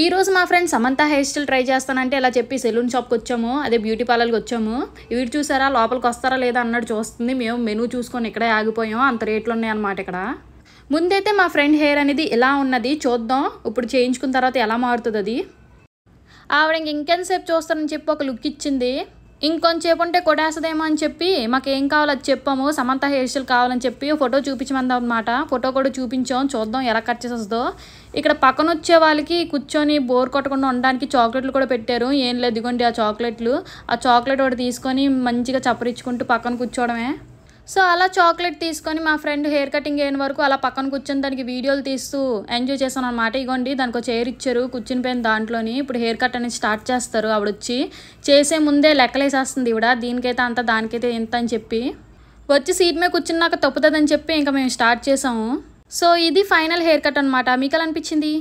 ఈరోజు మా friend Samantha hair style try చేస్తానంటే ఇలా చెప్పి సెలూన్ షాప్కి వచ్చాము అదే బ్యూటీ పార్లర్కి వచ్చాము వీడు చూసారా లోపలికి వస్తారా లేదా అన్నట్టు చూస్తుంది మేము మెనూ చూసుకొని ఇక్కడే ఆగిపోయాం అంత రేట్లు ఉన్నాయన్నమాట ఇక్కడ ముందైతే మా ఫ్రెండ్ హెయిర్ అనేది ఎలా ఉన్నది చూద్దాం ఇప్పుడు చేయించుకున్న తర్వాత ఎలా మారుతుంది అది ఆవిడ ఇంకెంతసేపు చూస్తానని చెప్పి ఒక లుక్ ఇచ్చింది ఇంకొంచేపు ఉంటే కొట్టేస్తుందేమో అని చెప్పి మాకేం కావాలో అది చెప్పాము సమంత హెయిర్ స్టైల్ కావాలని చెప్పి ఫోటో అనమాట ఫోటో కూడా చూపించాం చూద్దాం ఎలా కట్ చేసేస్తుందో ఇక్కడ పక్కన వచ్చే వాళ్ళకి కూర్చొని బోర్ కొట్టకుండా ఉండడానికి చాక్లెట్లు కూడా పెట్టారు ఏం లేదు ఇదిగోండి ఆ చాక్లెట్లు ఆ చాక్లెట్ ఒకటి తీసుకొని మంచిగా చప్పరించుకుంటూ పక్కన కూర్చోవడమే సో అలా చాక్లెట్ తీసుకొని మా ఫ్రెండ్ హెయిర్ కటింగ్ అయిన వరకు అలా పక్కన కూర్చొని దానికి వీడియోలు తీస్తూ ఎంజాయ్ చేశాను అనమాట ఇగోండి దానికి చైర్ ఇచ్చారు కూర్చునిపోయిన దాంట్లోని ఇప్పుడు హెయిర్ కట్ అనేది స్టార్ట్ చేస్తారు ఆవిడ వచ్చి చేసే ముందే లెక్కలేసేస్తుంది ఇవిడ దీనికైతే అంత దానికైతే ఎంత అని చెప్పి వచ్చి సీట్ మీద కూర్చున్నాక తప్పుతుందని చెప్పి ఇంకా మేము స్టార్ట్ చేసాము సో ఇది ఫైనల్ హెయిర్ కట్ అనమాట మీకు అనిపించింది